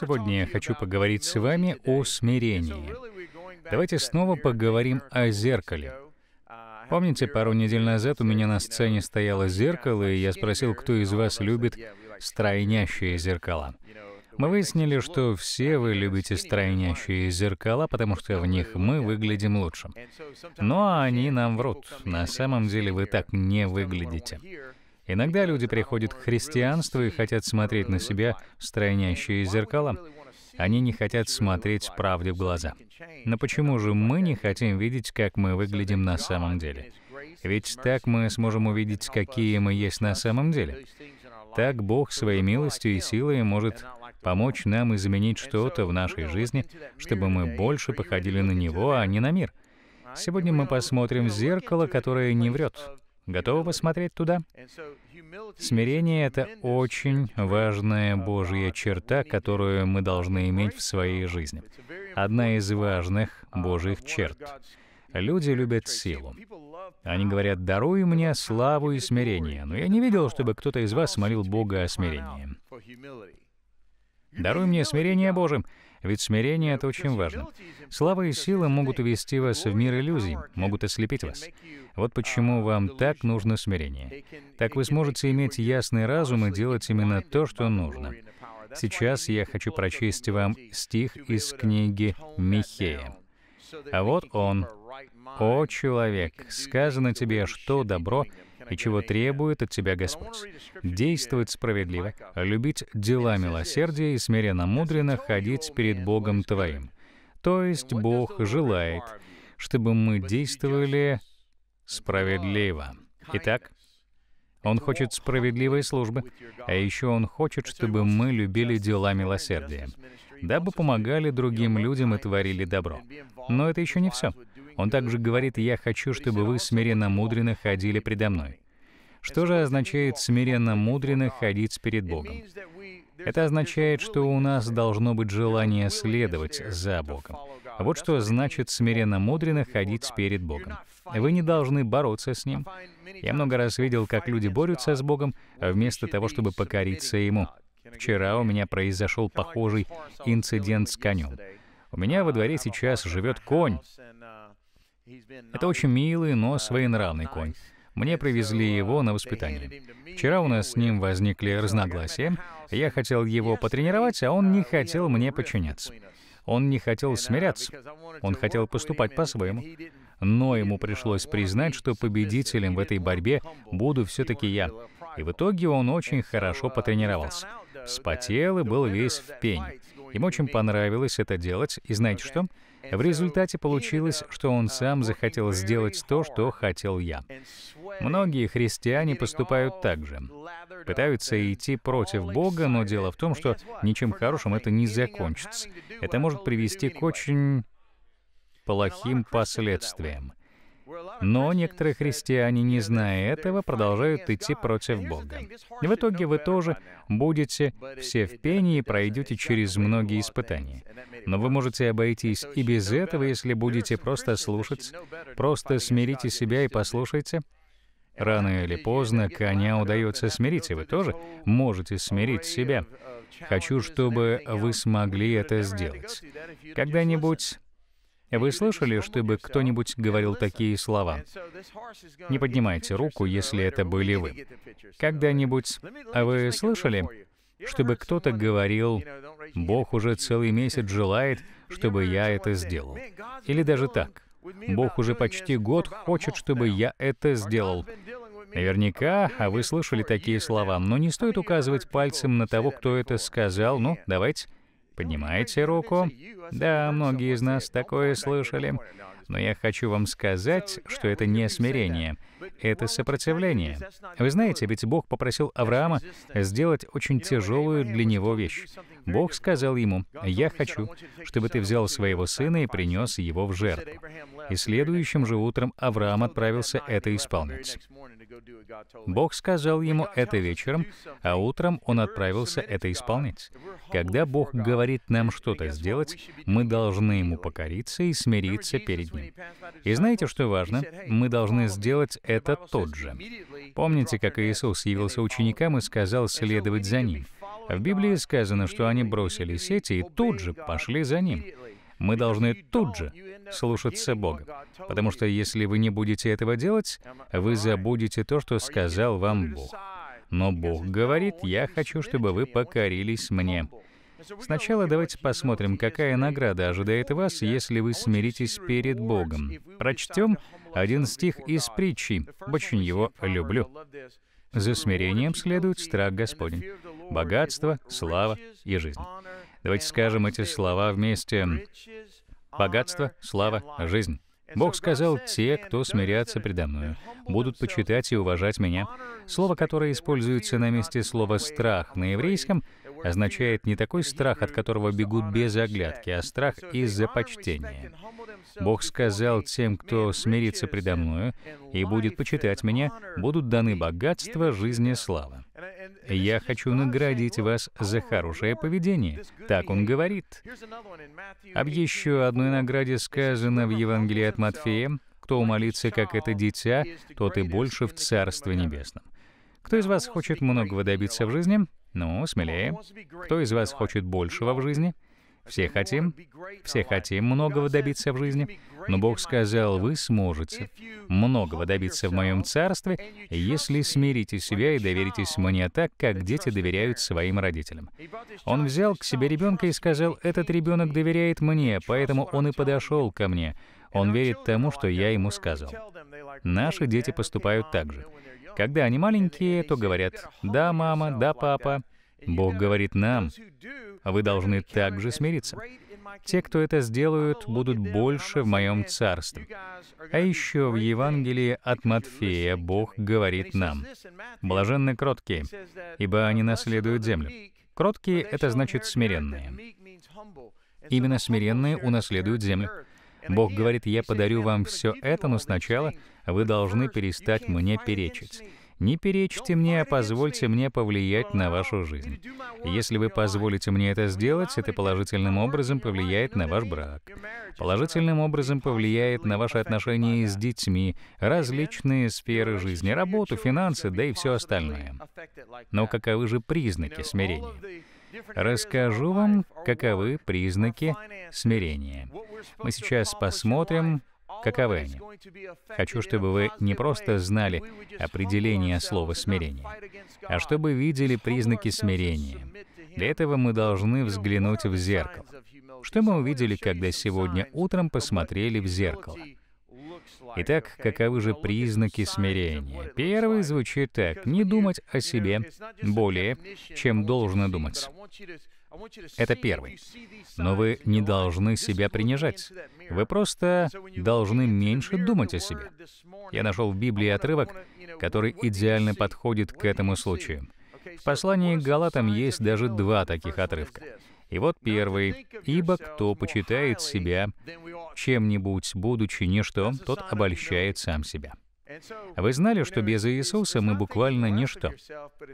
Сегодня я хочу поговорить с вами о смирении. Давайте снова поговорим о зеркале. Помните, пару недель назад у меня на сцене стояло зеркало, и я спросил, кто из вас любит стройнящие зеркала. Мы выяснили, что все вы любите стройнящие зеркала, потому что в них мы выглядим лучше. Но они нам врут. На самом деле вы так не выглядите. Иногда люди приходят к христианству и хотят смотреть на себя в стройнящее зеркало. Они не хотят смотреть правде в глаза. Но почему же мы не хотим видеть, как мы выглядим на самом деле? Ведь так мы сможем увидеть, какие мы есть на самом деле. Так Бог своей милостью и силой может помочь нам изменить что-то в нашей жизни, чтобы мы больше походили на Него, а не на мир. Сегодня мы посмотрим в зеркало, которое не врет. Готовы посмотреть туда? Смирение — это очень важная uh, Божья uh, черта, которую мы должны иметь в своей жизни. Одна из важных uh, Божьих черт. Люди любят силу. Они говорят, «Даруй мне славу и смирение». Но я не видел, чтобы кто-то из вас молил Бога о смирении. «Даруй мне смирение Божие». Ведь смирение — это очень важно. Слава и сила могут увести вас в мир иллюзий, могут ослепить вас. Вот почему вам так нужно смирение. Так вы сможете иметь ясный разум и делать именно то, что нужно. Сейчас я хочу прочесть вам стих из книги Михея. А вот он. «О, человек, сказано тебе, что добро, и чего требует от тебя Господь. Действовать справедливо, любить дела милосердия и смиренно-мудренно ходить перед Богом твоим. То есть Бог желает, чтобы мы действовали справедливо. Итак, Он хочет справедливой службы, а еще Он хочет, чтобы мы любили дела милосердия, дабы помогали другим людям и творили добро. Но это еще не все. Он также говорит, «Я хочу, чтобы вы смиренно мудренно ходили предо мной». Что же означает смиренно мудренно ходить перед Богом? Это означает, что у нас должно быть желание следовать за Богом. Вот что значит смиренно мудренно ходить перед Богом. Вы не должны бороться с Ним. Я много раз видел, как люди борются с Богом, а вместо того, чтобы покориться Ему. Вчера у меня произошел похожий инцидент с конем. У меня во дворе сейчас живет конь, это очень милый, но своенравный конь. Мне привезли его на воспитание. Вчера у нас с ним возникли разногласия. Я хотел его потренировать, а он не хотел мне подчиняться. Он не хотел смиряться. Он хотел поступать по-своему. Но ему пришлось признать, что победителем в этой борьбе буду все-таки я. И в итоге он очень хорошо потренировался. Спотел и был весь в пень. Им очень понравилось это делать. И знаете что? В результате получилось, что он сам захотел сделать то, что хотел я. Многие христиане поступают так же. Пытаются идти против Бога, но дело в том, что ничем хорошим это не закончится. Это может привести к очень плохим последствиям. Но некоторые христиане, не зная этого, продолжают идти против Бога. И в итоге вы тоже будете все в пении и пройдете через многие испытания. Но вы можете обойтись и без этого, если будете просто слушать, просто смирите себя и послушайте, Рано или поздно коня удается смирить, и вы тоже можете смирить себя. Хочу, чтобы вы смогли это сделать. Когда-нибудь вы слышали, чтобы кто-нибудь говорил такие слова? Не поднимайте руку, если это были вы. Когда-нибудь а вы слышали, чтобы кто-то говорил, «Бог уже целый месяц желает, чтобы я это сделал». Или даже так, «Бог уже почти год хочет, чтобы я это сделал». Наверняка, а вы слышали такие слова, но не стоит указывать пальцем на того, кто это сказал. Ну, давайте Поднимаете руку? Да, многие из нас такое слышали. Но я хочу вам сказать, что это не смирение, это сопротивление. Вы знаете, ведь Бог попросил Авраама сделать очень тяжелую для него вещь. Бог сказал ему, «Я хочу, чтобы ты взял своего сына и принес его в жертву». И следующим же утром Авраам отправился это исполнить. Бог сказал ему это вечером, а утром он отправился это исполнять. Когда Бог говорит нам что-то сделать, мы должны Ему покориться и смириться перед Ним. И знаете, что важно? Мы должны сделать это тот же. Помните, как Иисус явился ученикам и сказал следовать за Ним? В Библии сказано, что они бросили сети и тут же пошли за Ним мы должны тут же слушаться Бога. Потому что если вы не будете этого делать, вы забудете то, что сказал вам Бог. Но Бог говорит, «Я хочу, чтобы вы покорились мне». Сначала давайте посмотрим, какая награда ожидает вас, если вы смиритесь перед Богом. Прочтем один стих из притчи. Очень его люблю. «За смирением следует страх Господень, богатство, слава и жизнь». Давайте скажем эти слова вместе. Богатство, слава, жизнь. Бог сказал, те, кто смирятся предо мною, будут почитать и уважать меня. Слово, которое используется на месте слова «страх» на еврейском, означает не такой страх, от которого бегут без оглядки, а страх из-за почтения. Бог сказал тем, кто смирится предо мною и будет почитать меня, будут даны богатство, жизнь и слава я хочу наградить вас за хорошее поведение. Так он говорит. Об а еще одной награде сказано в Евангелии от Матфея, кто умолится, как это дитя, тот и больше в Царстве Небесном. Кто из вас хочет многого добиться в жизни? Ну, смелее. Кто из вас хочет большего в жизни? Все хотим, все хотим многого добиться в жизни, но Бог сказал, вы сможете многого добиться в моем царстве, если смирите себя и доверитесь мне так, как дети доверяют своим родителям. Он взял к себе ребенка и сказал, этот ребенок доверяет мне, поэтому он и подошел ко мне. Он верит тому, что я ему сказал. Наши дети поступают так же. Когда они маленькие, то говорят «Да, мама», «Да, папа». Бог говорит нам, а вы должны также смириться. Те, кто это сделают, будут больше в моем царстве. А еще в Евангелии от Матфея Бог говорит нам, «Блаженны кроткие, ибо они наследуют землю». Кроткие — это значит смиренные. Именно смиренные унаследуют землю. Бог говорит, «Я подарю вам все это, но сначала а вы должны перестать мне перечить». Не перечьте мне, а позвольте мне повлиять на вашу жизнь. Если вы позволите мне это сделать, это положительным образом повлияет на ваш брак. Положительным образом повлияет на ваши отношения с детьми, различные сферы жизни, работу, финансы, да и все остальное. Но каковы же признаки смирения? Расскажу вам, каковы признаки смирения. Мы сейчас посмотрим, Каковы они? Хочу, чтобы вы не просто знали определение слова «смирение», а чтобы видели признаки смирения. Для этого мы должны взглянуть в зеркало. Что мы увидели, когда сегодня утром посмотрели в зеркало? Итак, каковы же признаки смирения? Первый звучит так. Не думать о себе более, чем должно думать. Это первый. Но вы не должны себя принижать. Вы просто должны меньше думать о себе. Я нашел в Библии отрывок, который идеально подходит к этому случаю. В послании к Галатам есть даже два таких отрывка. И вот первый. «Ибо кто почитает себя чем-нибудь, будучи ничто, тот обольщает сам себя». Вы знали, что без Иисуса мы буквально ничто.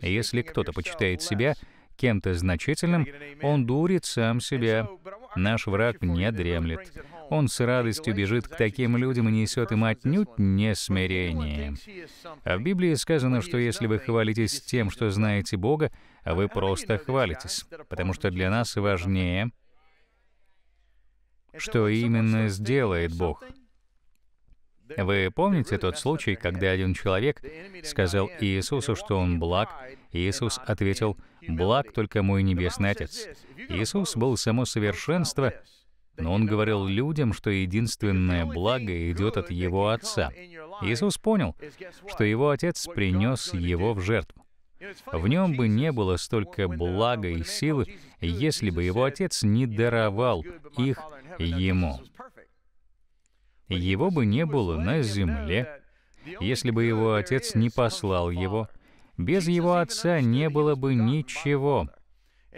Если кто-то почитает себя, кем-то значительным, он дурит сам себя. Наш враг не дремлет. Он с радостью бежит к таким людям и несет им отнюдь не смирение. А в Библии сказано, что если вы хвалитесь тем, что знаете Бога, вы просто хвалитесь, потому что для нас важнее, что именно сделает Бог — вы помните тот случай, когда один человек сказал Иисусу, что он благ? Иисус ответил, «Благ только мой Небесный Отец». Иисус был само совершенство, но он говорил людям, что единственное благо идет от его отца. Иисус понял, что его отец принес его в жертву. В нем бы не было столько блага и силы, если бы его отец не даровал их ему его бы не было на земле, если бы его отец не послал его. Без его отца не было бы ничего.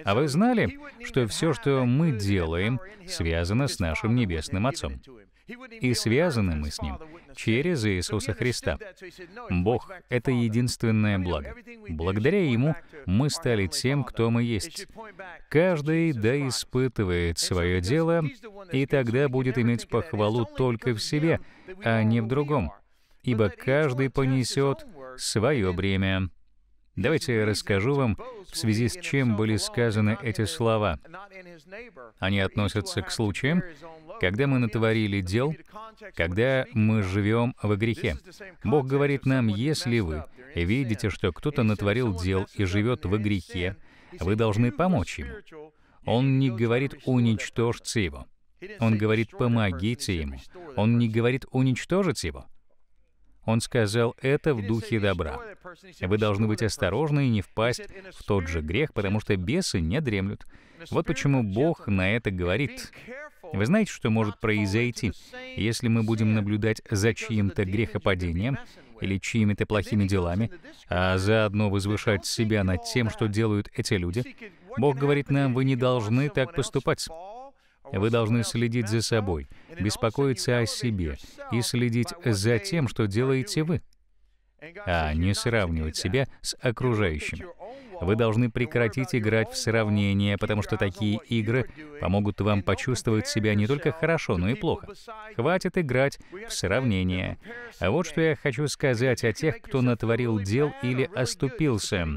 А вы знали, что все, что мы делаем, связано с нашим Небесным Отцом? и связаны мы с Ним через Иисуса Христа. Бог — это единственное благо. Благодаря Ему мы стали тем, кто мы есть. Каждый да испытывает свое дело, и тогда будет иметь похвалу только в себе, а не в другом, ибо каждый понесет свое бремя. Давайте я расскажу вам, в связи с чем были сказаны эти слова. Они относятся к случаям, когда мы натворили дел, когда мы живем в грехе. Бог говорит нам, если вы видите, что кто-то натворил дел и живет в грехе, вы должны помочь ему. Он не говорит «уничтожьте его». Он говорит «помогите ему». Он не говорит «уничтожить его». Он сказал это в духе добра. Вы должны быть осторожны и не впасть в тот же грех, потому что бесы не дремлют. Вот почему Бог на это говорит. Вы знаете, что может произойти, если мы будем наблюдать за чьим-то грехопадением или чьими-то плохими делами, а заодно возвышать себя над тем, что делают эти люди? Бог говорит нам, вы не должны так поступать. Вы должны следить за собой, беспокоиться о себе и следить за тем, что делаете вы а не сравнивать себя с окружающим. Вы должны прекратить играть в сравнения, потому что такие игры помогут вам почувствовать себя не только хорошо, но и плохо. Хватит играть в сравнения. А вот что я хочу сказать о тех, кто натворил дел или оступился.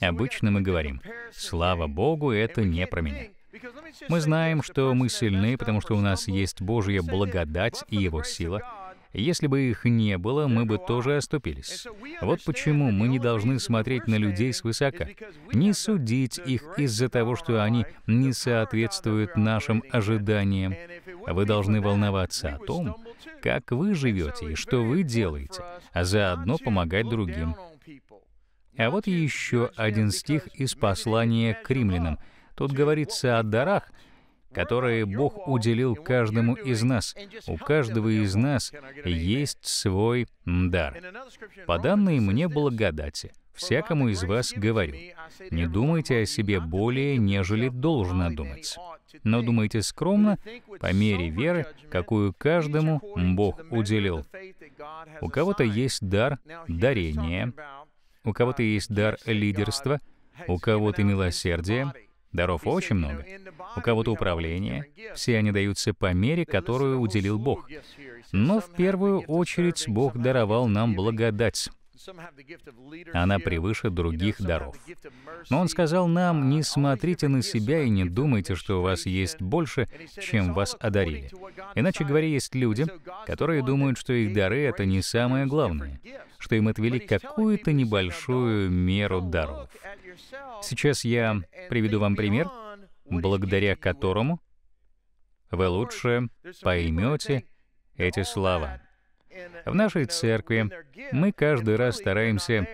Обычно мы говорим, «Слава Богу, это не про меня». Мы знаем, что мы сильны, потому что у нас есть Божья благодать и Его сила — если бы их не было, мы бы тоже оступились. Вот почему мы не должны смотреть на людей свысока, не судить их из-за того, что они не соответствуют нашим ожиданиям. Вы должны волноваться о том, как вы живете и что вы делаете, а заодно помогать другим. А вот еще один стих из послания к римлянам. Тут говорится о дарах, которые Бог уделил каждому из нас. У каждого из нас есть свой дар. По данной мне благодати, всякому из вас говорю, не думайте о себе более, нежели должно думать. Но думайте скромно, по мере веры, какую каждому Бог уделил. У кого-то есть дар дарения, у кого-то есть дар лидерства, у кого-то милосердие, Даров очень много. У кого-то управление. Все они даются по мере, которую уделил Бог. Но в первую очередь Бог даровал нам благодать. Она превыше других даров. Но он сказал нам, не uh, смотрите на себя и не думайте, что у вас есть больше, чем вас одарили. Иначе говоря, есть люди, которые думают, что их дары — это не самое главное, что им отвели какую-то небольшую меру даров. Сейчас я приведу вам пример, благодаря которому вы лучше поймете эти слова. В нашей церкви мы каждый раз стараемся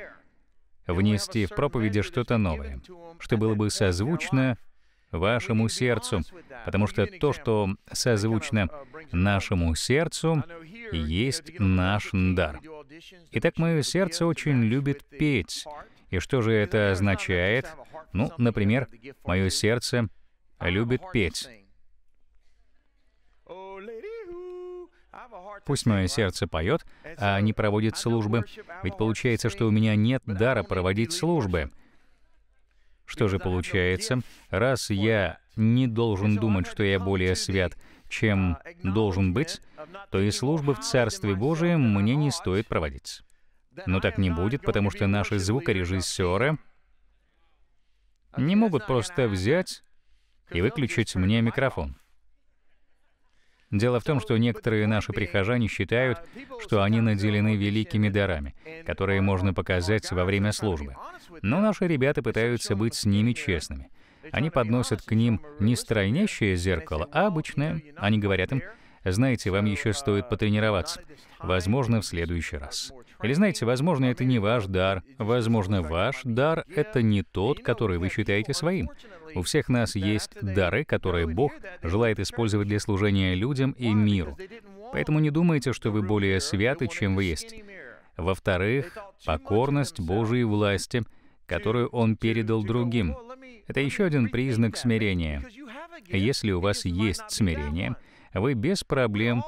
внести в проповеди что-то новое, что было бы созвучно вашему сердцу, потому что то, что созвучно нашему сердцу, есть наш дар. Итак, мое сердце очень любит петь. И что же это означает? Ну, например, мое сердце любит петь. Пусть мое сердце поет, а не проводит службы, ведь получается, что у меня нет дара проводить службы. Что же получается? Раз я не должен думать, что я более свят, чем должен быть, то и службы в Царстве Божием мне не стоит проводить. Но так не будет, потому что наши звукорежиссеры не могут просто взять и выключить мне микрофон. Дело в том, что некоторые наши прихожане считают, что они наделены великими дарами, которые можно показать во время службы. Но наши ребята пытаются быть с ними честными. Они подносят к ним не стройнящее зеркало, а обычное. Они говорят им, знаете, вам еще стоит потренироваться. Возможно, в следующий раз. Или знаете, возможно, это не ваш дар. Возможно, ваш дар — это не тот, который вы считаете своим. У всех нас есть дары, которые Бог желает использовать для служения людям и миру. Поэтому не думайте, что вы более святы, чем вы есть. Во-вторых, покорность Божьей власти, которую Он передал другим. Это еще один признак смирения. Если у вас есть смирение — вы без проблем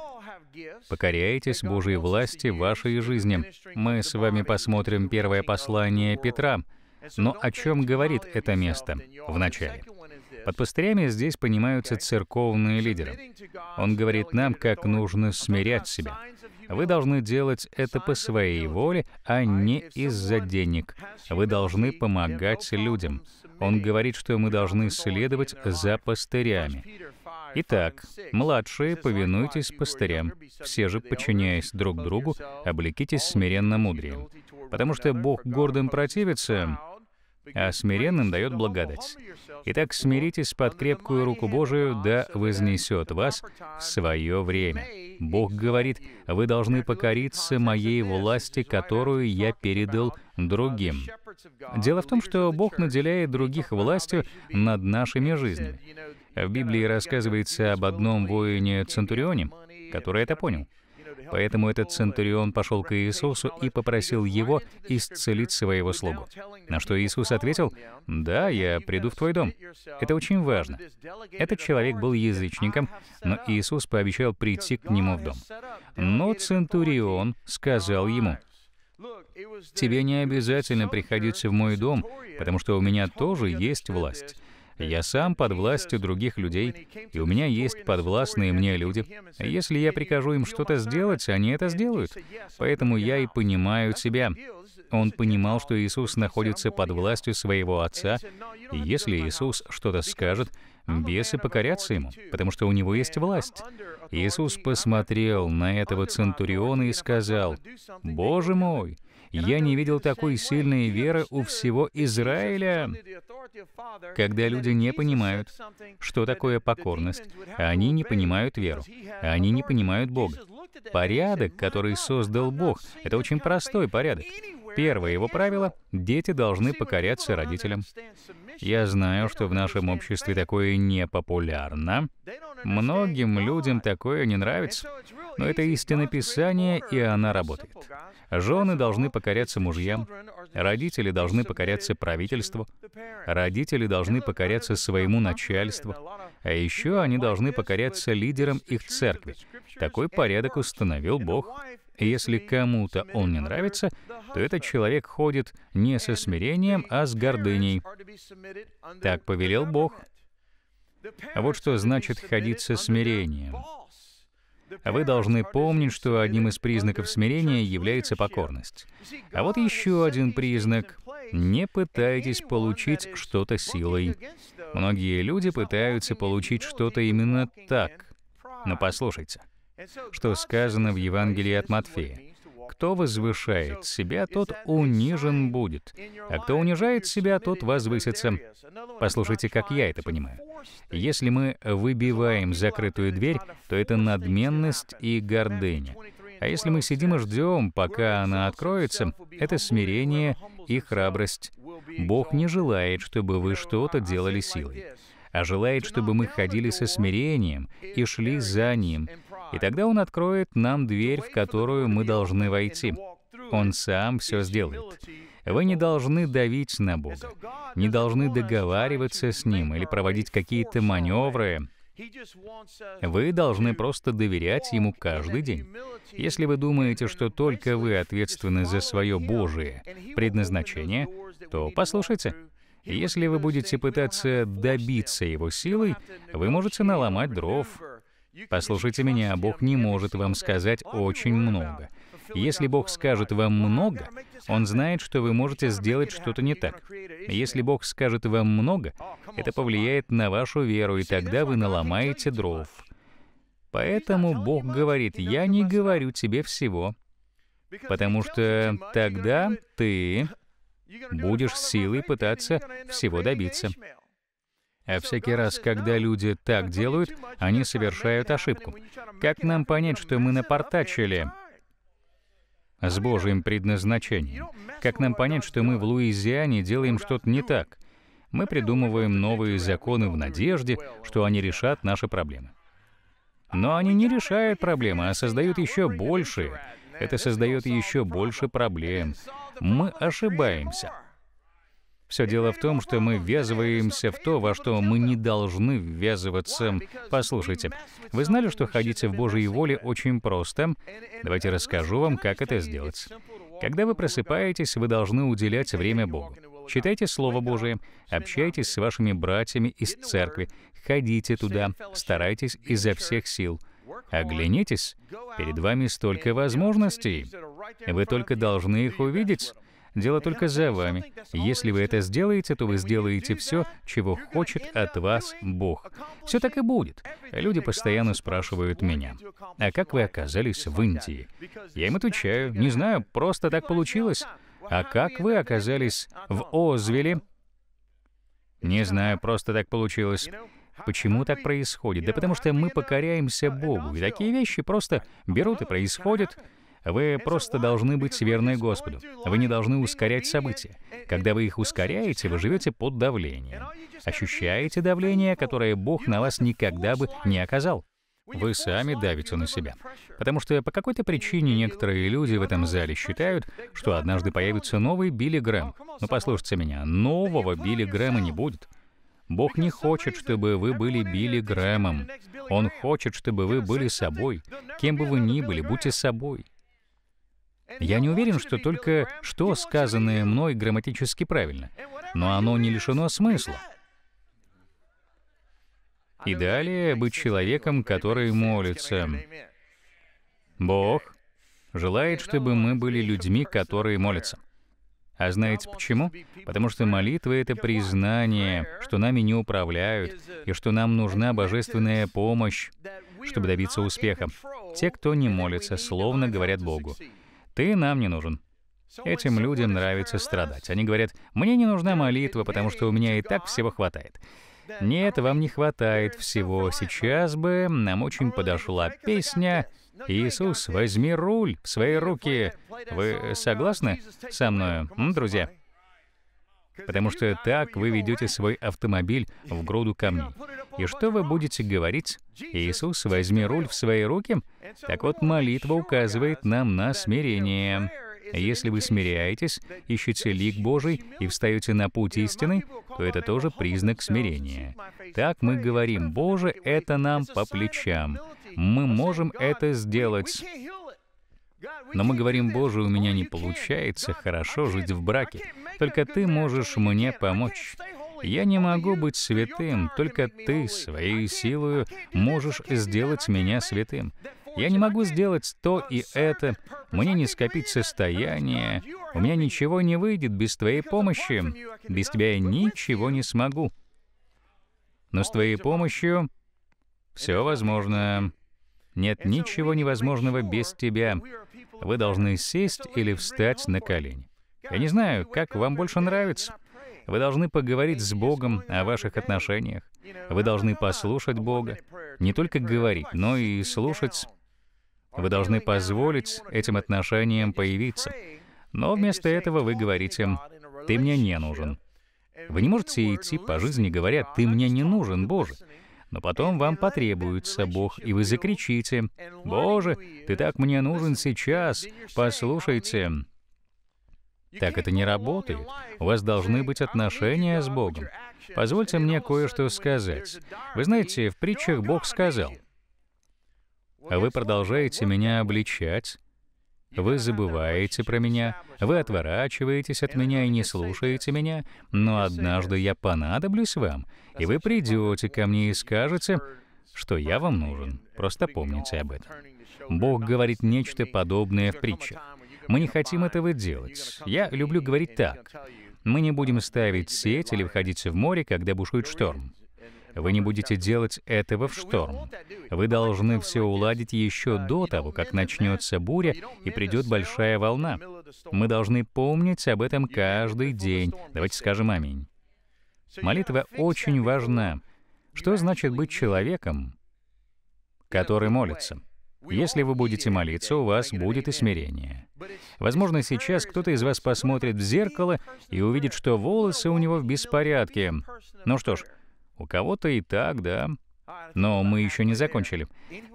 покоряетесь Божьей власти в вашей жизни. Мы с вами посмотрим первое послание Петра. Но о чем говорит это место в начале? Под пастырями здесь понимаются церковные лидеры. Он говорит нам, как нужно смирять себя. Вы должны делать это по своей воле, а не из-за денег. Вы должны помогать людям. Он говорит, что мы должны следовать за пастырями. Итак, младшие, повинуйтесь пастырям, все же, подчиняясь друг другу, облекитесь смиренно мудрием. Потому что Бог гордым противится, а смиренным дает благодать. Итак, смиритесь под крепкую руку Божию, да вознесет вас в свое время. Бог говорит, вы должны покориться моей власти, которую я передал другим. Дело в том, что Бог наделяет других властью над нашими жизнями. В Библии рассказывается об одном воине-центурионе, который это понял. Поэтому этот центурион пошел к Иисусу и попросил его исцелить своего слугу. На что Иисус ответил, «Да, я приду в твой дом». Это очень важно. Этот человек был язычником, но Иисус пообещал прийти к нему в дом. Но центурион сказал ему, «Тебе не обязательно приходить в мой дом, потому что у меня тоже есть власть. Я сам под властью других людей, и у меня есть подвластные мне люди. Если я прикажу им что-то сделать, они это сделают. Поэтому я и понимаю тебя. Он понимал, что Иисус находится под властью своего Отца, и если Иисус что-то скажет, бесы покорятся ему, потому что у него есть власть. Иисус посмотрел на этого центуриона и сказал, «Боже мой, я не видел такой сильной веры у всего Израиля, когда люди не понимают, что такое покорность. Они не понимают веру. Они не понимают Бога. Порядок, который создал Бог, это очень простой порядок. Первое его правило — дети должны покоряться родителям. Я знаю, что в нашем обществе такое не популярно. Многим людям такое не нравится, но это истина Писания, и она работает. Жены должны покоряться мужьям, родители должны покоряться правительству, родители должны покоряться своему начальству, а еще они должны покоряться лидерам их церкви. Такой порядок установил Бог. если кому-то он не нравится, то этот человек ходит не со смирением, а с гордыней. Так повелел Бог. А вот что значит ходить со смирением. Вы должны помнить, что одним из признаков смирения является покорность. А вот еще один признак не пытайтесь получить что-то силой. Многие люди пытаются получить что-то именно так. Но послушайте, что сказано в Евангелии от Матфея. Кто возвышает себя, тот унижен будет, а кто унижает себя, тот возвысится. Послушайте, как я это понимаю. Если мы выбиваем закрытую дверь, то это надменность и гордыня. А если мы сидим и ждем, пока она откроется, это смирение и храбрость. Бог не желает, чтобы вы что-то делали силой а желает, чтобы мы ходили со смирением и шли за Ним, и тогда Он откроет нам дверь, в которую мы должны войти. Он сам все сделает. Вы не должны давить на Бога, не должны договариваться с Ним или проводить какие-то маневры. Вы должны просто доверять Ему каждый день. Если вы думаете, что только вы ответственны за свое Божие предназначение, то послушайте. Если вы будете пытаться добиться его силой, вы можете наломать дров, Послушайте меня, Бог не может вам сказать очень много. Если Бог скажет вам много, Он знает, что вы можете сделать что-то не так. Если Бог скажет вам много, это повлияет на вашу веру, и тогда вы наломаете дров. Поэтому Бог говорит, «Я не говорю тебе всего, потому что тогда ты будешь силой пытаться всего добиться». А всякий раз, когда люди так делают, они совершают ошибку. Как нам понять, что мы напортачили с Божьим предназначением? Как нам понять, что мы в Луизиане делаем что-то не так? Мы придумываем новые законы в надежде, что они решат наши проблемы. Но они не решают проблемы, а создают еще больше. Это создает еще больше проблем. Мы ошибаемся. Все дело в том, что мы ввязываемся в то, во что мы не должны ввязываться. Послушайте, вы знали, что ходить в Божьей воле очень просто? Давайте расскажу вам, как это сделать. Когда вы просыпаетесь, вы должны уделять время Богу. Читайте Слово Божие, общайтесь с вашими братьями из церкви, ходите туда, старайтесь изо всех сил. Оглянитесь, перед вами столько возможностей. Вы только должны их увидеть. Дело только за вами. Если вы это сделаете, то вы сделаете все, чего хочет от вас Бог. Все так и будет. Люди постоянно спрашивают меня, а как вы оказались в Индии? Я им отвечаю, не знаю, просто так получилось. А как вы оказались в Озвеле? Не знаю, просто так получилось. Почему так происходит? Да потому что мы покоряемся Богу, и такие вещи просто берут и происходят. Вы просто должны быть верны Господу. Вы не должны ускорять события. Когда вы их ускоряете, вы живете под давлением. Ощущаете давление, которое Бог на вас никогда бы не оказал. Вы сами давите на себя. Потому что по какой-то причине некоторые люди в этом зале считают, что однажды появится новый Билли Грэм. Но ну, послушайте меня, нового Билли Грэма не будет. Бог не хочет, чтобы вы были Билли Грэмом. Он хочет, чтобы вы были собой. Кем бы вы ни были, будьте собой. Я не уверен, что только что сказанное мной грамматически правильно, но оно не лишено смысла. И далее быть человеком, который молится. Бог желает, чтобы мы были людьми, которые молятся. А знаете почему? Потому что молитва — это признание, что нами не управляют, и что нам нужна божественная помощь, чтобы добиться успеха. Те, кто не молится, словно говорят Богу, ты нам не нужен. Этим людям нравится страдать. Они говорят, мне не нужна молитва, потому что у меня и так всего хватает. Нет, вам не хватает всего. Сейчас бы нам очень подошла песня «Иисус, возьми руль в свои руки». Вы согласны со мной, друзья? потому что так вы ведете свой автомобиль в груду камней. И что вы будете говорить? «Иисус, возьми руль в свои руки». Так вот, молитва указывает нам на смирение. Если вы смиряетесь, ищете лик Божий и встаете на путь истины, то это тоже признак смирения. Так мы говорим, «Боже, это нам по плечам. Мы можем это сделать». Но мы говорим, «Боже, у меня не получается хорошо жить в браке. Только ты можешь мне помочь. Я не могу быть святым, только ты своей силою можешь сделать меня святым. Я не могу сделать то и это, мне не скопить состояние, у меня ничего не выйдет без твоей помощи, без тебя я ничего не смогу. Но с твоей помощью все возможно. Нет ничего невозможного без тебя. Вы должны сесть или встать на колени. Я не знаю, как вам больше нравится. Вы должны поговорить с Богом о ваших отношениях. Вы должны послушать Бога. Не только говорить, но и слушать. Вы должны позволить этим отношениям появиться. Но вместо этого вы говорите, «Ты мне не нужен». Вы не можете идти по жизни, говоря, «Ты мне не нужен, Боже». Но потом вам потребуется Бог, и вы закричите, «Боже, ты так мне нужен сейчас, послушайте». Так это не работает. У вас должны быть отношения с Богом. Позвольте мне кое-что сказать. Вы знаете, в притчах Бог сказал, а «Вы продолжаете меня обличать, вы забываете про меня, вы отворачиваетесь от меня и не слушаете меня, но однажды я понадоблюсь вам, и вы придете ко мне и скажете, что я вам нужен. Просто помните об этом. Бог говорит нечто подобное в притчах. Мы не хотим этого делать. Я люблю говорить так. Мы не будем ставить сеть или выходить в море, когда бушует шторм. Вы не будете делать этого в шторм. Вы должны все уладить еще до того, как начнется буря и придет большая волна. Мы должны помнить об этом каждый день. Давайте скажем аминь. Молитва очень важна. Что значит быть человеком, который молится? Если вы будете молиться, у вас будет и смирение. Возможно, сейчас кто-то из вас посмотрит в зеркало и увидит, что волосы у него в беспорядке. Ну что ж, у кого-то и так, да. Но мы еще не закончили.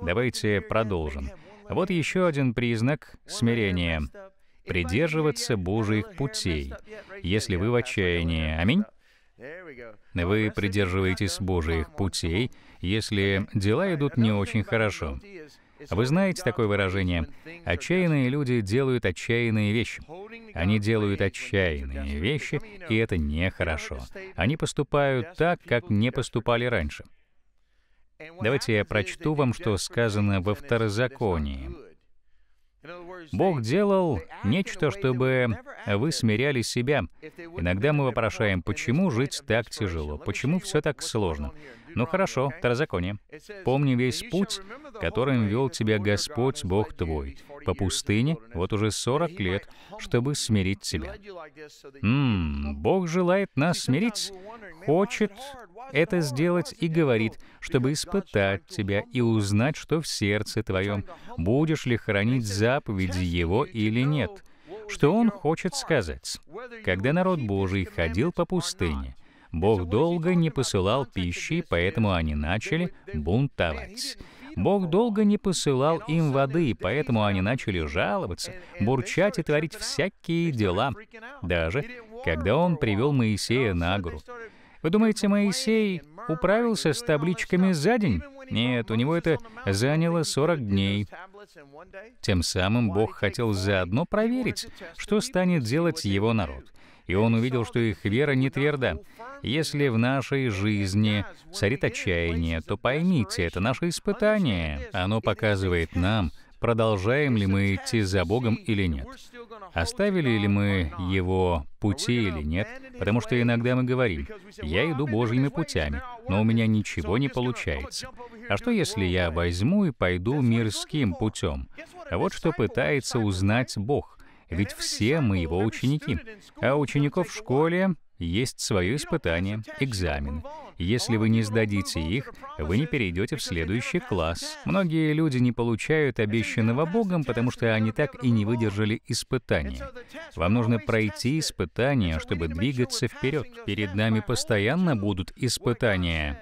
Давайте продолжим. Вот еще один признак смирения — придерживаться Божьих путей, если вы в отчаянии. Аминь. Вы придерживаетесь Божьих путей, если дела идут не очень хорошо. Вы знаете такое выражение? Отчаянные люди делают отчаянные вещи. Они делают отчаянные вещи, и это нехорошо. Они поступают так, как не поступали раньше. Давайте я прочту вам, что сказано во второзаконии. Бог делал нечто, чтобы вы смиряли себя. Иногда мы вопрошаем, почему жить так тяжело, почему все так сложно. Ну хорошо, второзаконие. Помни весь путь, которым вел тебя Господь Бог твой, по пустыне вот уже 40 лет, чтобы смирить тебя. Ммм, Бог желает нас смирить, хочет это сделать и говорит, чтобы испытать тебя и узнать, что в сердце твоем, будешь ли хранить заповеди Его или нет. Что Он хочет сказать? Когда народ Божий ходил по пустыне, Бог долго не посылал пищи, поэтому они начали бунтовать. Бог долго не посылал им воды, поэтому они начали жаловаться, бурчать и творить всякие дела, даже когда он привел Моисея на гору. Вы думаете, Моисей управился с табличками за день? Нет, у него это заняло 40 дней. Тем самым Бог хотел заодно проверить, что станет делать его народ и он увидел, что их вера не тверда. Если в нашей жизни царит отчаяние, то поймите, это наше испытание. Оно показывает нам, продолжаем ли мы идти за Богом или нет. Оставили ли мы Его пути или нет, потому что иногда мы говорим, «Я иду Божьими путями, но у меня ничего не получается». А что, если я возьму и пойду мирским путем? А вот что пытается узнать Бог ведь все мы его ученики. А учеников в школе есть свое испытание, экзамен. Если вы не сдадите их, вы не перейдете в следующий класс. Многие люди не получают обещанного Богом, потому что они так и не выдержали испытания. Вам нужно пройти испытания, чтобы двигаться вперед. Перед нами постоянно будут испытания.